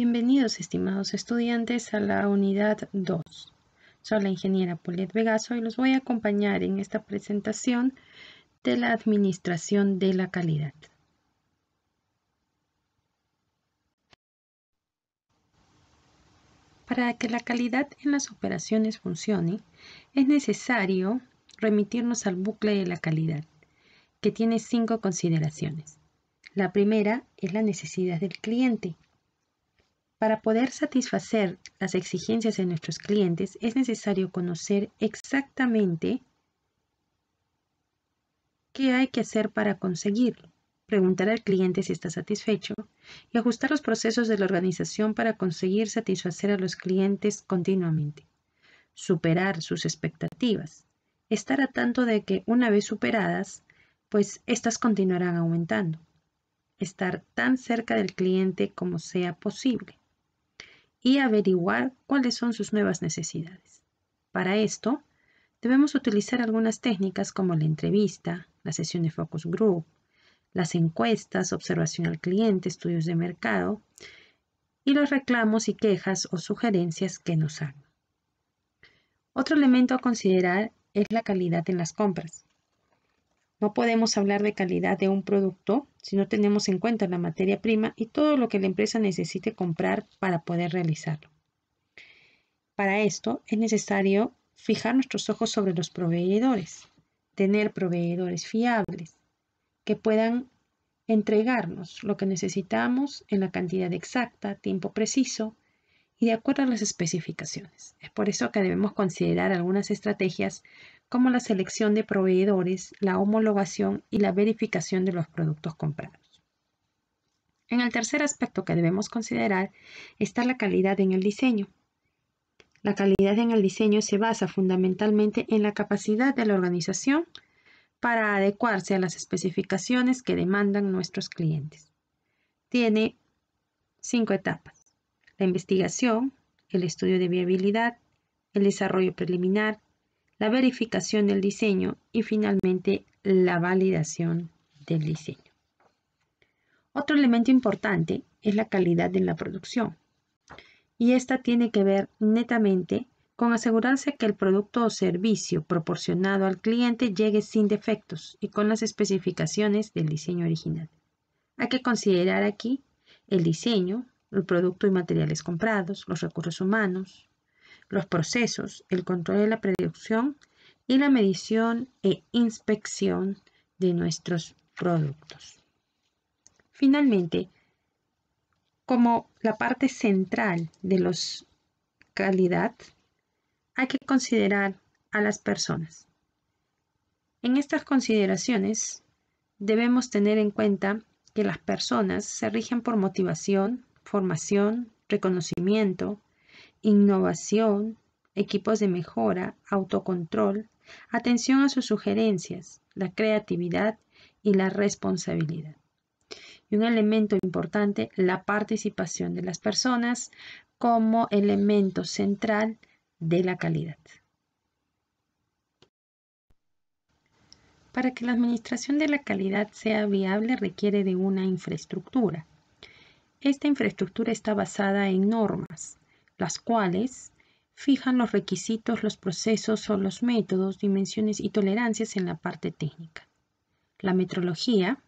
Bienvenidos, estimados estudiantes, a la unidad 2. Soy la ingeniera Paulette Vegaso y los voy a acompañar en esta presentación de la Administración de la Calidad. Para que la calidad en las operaciones funcione, es necesario remitirnos al bucle de la calidad, que tiene cinco consideraciones. La primera es la necesidad del cliente, para poder satisfacer las exigencias de nuestros clientes es necesario conocer exactamente qué hay que hacer para conseguirlo, preguntar al cliente si está satisfecho y ajustar los procesos de la organización para conseguir satisfacer a los clientes continuamente, superar sus expectativas, estar a tanto de que una vez superadas, pues estas continuarán aumentando, estar tan cerca del cliente como sea posible y averiguar cuáles son sus nuevas necesidades. Para esto, debemos utilizar algunas técnicas como la entrevista, la sesión de focus group, las encuestas, observación al cliente, estudios de mercado y los reclamos y quejas o sugerencias que nos hagan. Otro elemento a considerar es la calidad en las compras. No podemos hablar de calidad de un producto si no tenemos en cuenta la materia prima y todo lo que la empresa necesite comprar para poder realizarlo. Para esto es necesario fijar nuestros ojos sobre los proveedores, tener proveedores fiables que puedan entregarnos lo que necesitamos en la cantidad exacta, tiempo preciso y de acuerdo a las especificaciones. Es por eso que debemos considerar algunas estrategias como la selección de proveedores, la homologación y la verificación de los productos comprados. En el tercer aspecto que debemos considerar está la calidad en el diseño. La calidad en el diseño se basa fundamentalmente en la capacidad de la organización para adecuarse a las especificaciones que demandan nuestros clientes. Tiene cinco etapas la investigación, el estudio de viabilidad, el desarrollo preliminar, la verificación del diseño y finalmente la validación del diseño. Otro elemento importante es la calidad de la producción y esta tiene que ver netamente con asegurarse que el producto o servicio proporcionado al cliente llegue sin defectos y con las especificaciones del diseño original. Hay que considerar aquí el diseño, el producto y materiales comprados, los recursos humanos, los procesos, el control de la producción y la medición e inspección de nuestros productos. Finalmente, como la parte central de los calidad, hay que considerar a las personas. En estas consideraciones debemos tener en cuenta que las personas se rigen por motivación, formación, reconocimiento, innovación, equipos de mejora, autocontrol, atención a sus sugerencias, la creatividad y la responsabilidad. Y un elemento importante, la participación de las personas como elemento central de la calidad. Para que la administración de la calidad sea viable requiere de una infraestructura esta infraestructura está basada en normas, las cuales fijan los requisitos, los procesos o los métodos, dimensiones y tolerancias en la parte técnica. La metrología,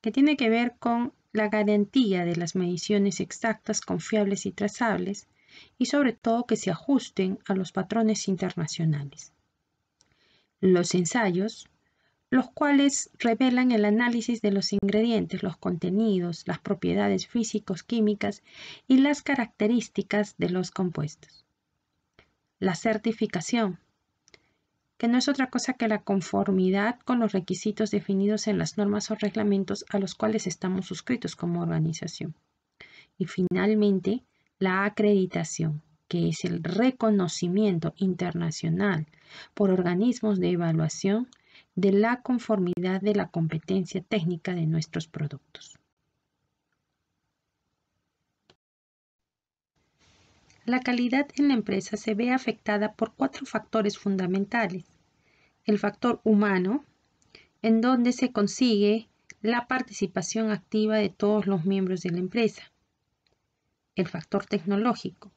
que tiene que ver con la garantía de las mediciones exactas, confiables y trazables, y sobre todo que se ajusten a los patrones internacionales. Los ensayos, los cuales revelan el análisis de los ingredientes, los contenidos, las propiedades físicos, químicas y las características de los compuestos. La certificación, que no es otra cosa que la conformidad con los requisitos definidos en las normas o reglamentos a los cuales estamos suscritos como organización. Y finalmente, la acreditación, que es el reconocimiento internacional por organismos de evaluación de la conformidad de la competencia técnica de nuestros productos. La calidad en la empresa se ve afectada por cuatro factores fundamentales. El factor humano, en donde se consigue la participación activa de todos los miembros de la empresa. El factor tecnológico,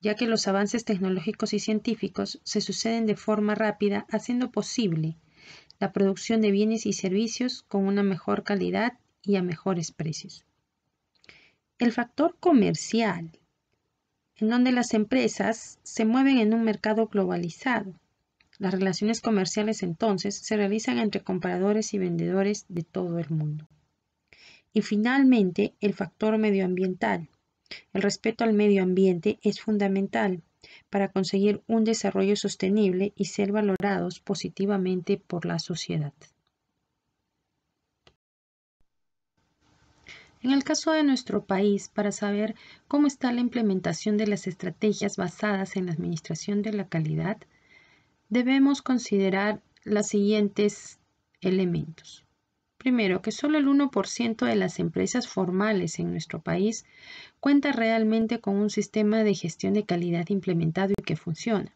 ya que los avances tecnológicos y científicos se suceden de forma rápida, haciendo posible la producción de bienes y servicios con una mejor calidad y a mejores precios. El factor comercial, en donde las empresas se mueven en un mercado globalizado. Las relaciones comerciales entonces se realizan entre compradores y vendedores de todo el mundo. Y finalmente, el factor medioambiental. El respeto al medio ambiente es fundamental para conseguir un desarrollo sostenible y ser valorados positivamente por la sociedad. En el caso de nuestro país, para saber cómo está la implementación de las estrategias basadas en la administración de la calidad, debemos considerar los siguientes elementos. Primero, que solo el 1% de las empresas formales en nuestro país cuenta realmente con un sistema de gestión de calidad implementado y que funciona.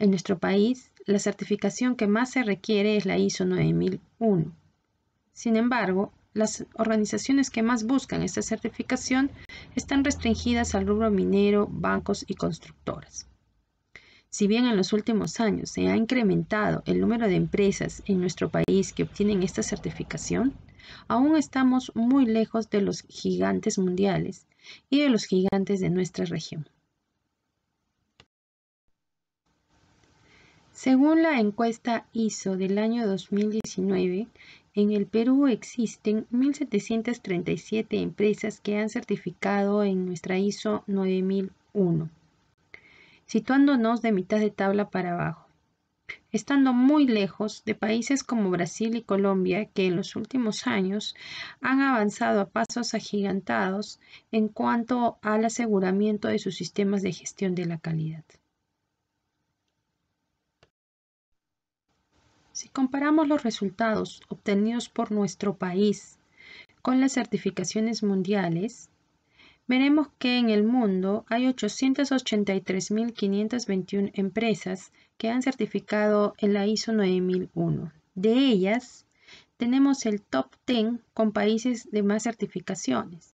En nuestro país, la certificación que más se requiere es la ISO 9001. Sin embargo, las organizaciones que más buscan esta certificación están restringidas al rubro minero, bancos y constructoras. Si bien en los últimos años se ha incrementado el número de empresas en nuestro país que obtienen esta certificación, aún estamos muy lejos de los gigantes mundiales y de los gigantes de nuestra región. Según la encuesta ISO del año 2019, en el Perú existen 1.737 empresas que han certificado en nuestra ISO 9001 situándonos de mitad de tabla para abajo, estando muy lejos de países como Brasil y Colombia que en los últimos años han avanzado a pasos agigantados en cuanto al aseguramiento de sus sistemas de gestión de la calidad. Si comparamos los resultados obtenidos por nuestro país con las certificaciones mundiales, veremos que en el mundo hay 883.521 empresas que han certificado en la ISO 9001. De ellas, tenemos el top 10 con países de más certificaciones.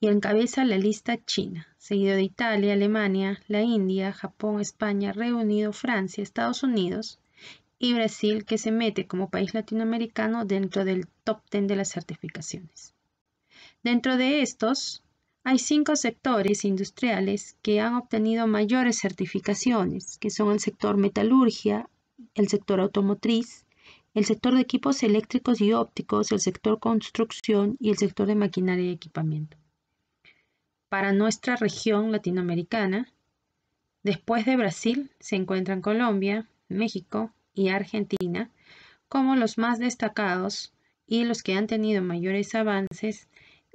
Y encabeza la lista China, seguido de Italia, Alemania, la India, Japón, España, Reino Unido, Francia, Estados Unidos y Brasil, que se mete como país latinoamericano dentro del top 10 de las certificaciones. Dentro de estos, hay cinco sectores industriales que han obtenido mayores certificaciones, que son el sector metalurgia, el sector automotriz, el sector de equipos eléctricos y ópticos, el sector construcción y el sector de maquinaria y equipamiento. Para nuestra región latinoamericana, después de Brasil se encuentran Colombia, México y Argentina como los más destacados y los que han tenido mayores avances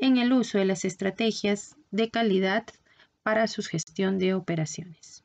en el uso de las estrategias de calidad para su gestión de operaciones.